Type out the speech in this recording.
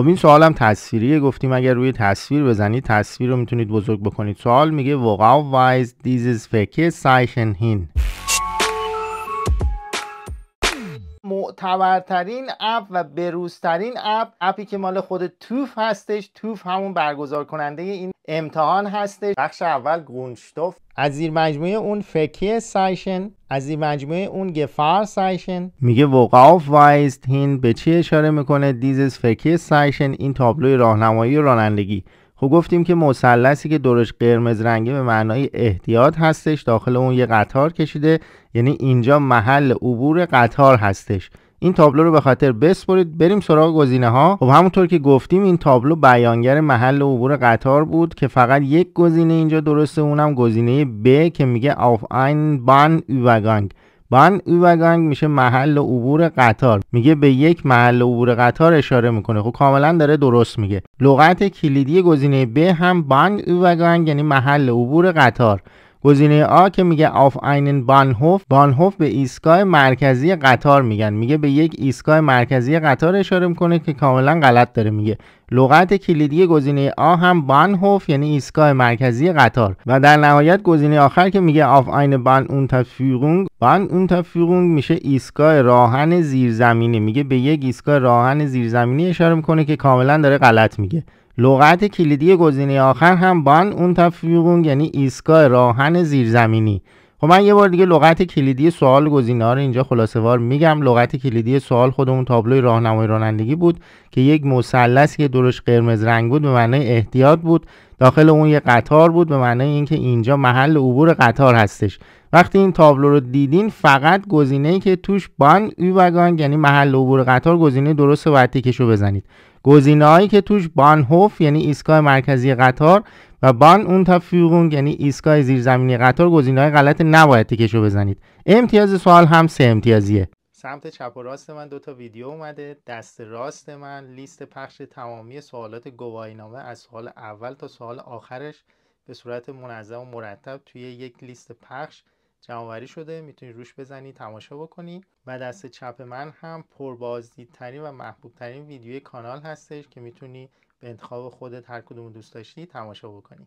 خب این سوالم تصویریه گفتیم اگر روی تصویر بزنید تصویر رو میتونید بزرگ بکنید سوال میگه واقعا وایز دیزز فکر سایشن هین معتبرترین اپ و بروزترین اپ اپی که مال خود توف هستش توف همون برگزار کننده این امتحان هستش بخش اول گونشتوف از زیر مجموعه اون فکی سایشن از زیر مجموعه اون گفار سایشن میگه وقاف وایست هین به چی اشاره میکنه دیزز فکی سایشن این تابلوی راهنمایی رانندگی و خب گفتیم که مثلثی که دورش قرمز رنگی به معنای احتیاط هستش داخل اون یه قطار کشیده یعنی اینجا محل عبور قطار هستش این تابلو رو به خاطر بسپرید بریم سراغ گزینه ها خب همونطور که گفتیم این تابلو بیانگر محل عبور قطار بود که فقط یک گزینه اینجا درسته اونم گزینه ب که میگه آف این بان Übergang بان اوبرگانگ میشه محل عبور قطار میگه به یک محل عبور قطار اشاره میکنه خب کاملا داره درست میگه لغت کلیدی گزینه ب هم بان اوبرگانگ یعنی محل عبور قطار گزینه آ که میگه آف اینن بانهوف بانهوف به ایستگاه مرکزی قطار میگن میگه به یک ایستگاه مرکزی قطار اشاره میکنه که کاملا غلط داره میگه لغت کلیدی گزینه آ هم بانهوف یعنی ایستگاه مرکزی قطار و در نهایت گزینه آخر که میگه آف این بان اون تفیرونگ بان اون تفیرونگ میشه ایستگاه راهن زیرزمینی میگه به یک ایستگاه راهن زیرزمینی اشاره میکنه که کاملا داره غلط میگه لغت کلیدی گزینه آخر هم بان اون تفیقون یعنی ایستگاه راهن زیرزمینی خب من یه بار دیگه لغت کلیدی سوال گزینه ها رو اینجا خلاصه وار میگم لغت کلیدی سوال خودمون تابلوی راهنمای رانندگی بود که یک مثلث که درش قرمز رنگ بود به معنی احتیاط بود داخل اون یه قطار بود به معنی اینکه اینجا محل عبور قطار هستش وقتی این تابلو رو دیدین فقط گزینه‌ای که توش بان وگان یعنی محل عبور قطار گزینه درست وقتی بزنید هایی که توش بان بانهوف یعنی ایستگاه مرکزی قطار و بان اون تفیرون یعنی ایستگاه زیرزمینی قطار های غلط نباید تیکشو بزنید امتیاز سوال هم سه امتیازیه سمت چپ و راست من دو تا ویدیو اومده دست راست من لیست پخش تمامی سوالات گواهینامه از سوال اول تا سوال آخرش به صورت منظم و مرتب توی یک لیست پخش جمعآوری شده میتونی روش بزنی تماشا بکنی و دست چپ من هم پربازدیدترین و محبوبترین ویدیوی کانال هستش که میتونی به انتخاب خودت هر کدوم دوست داشتی تماشا بکنی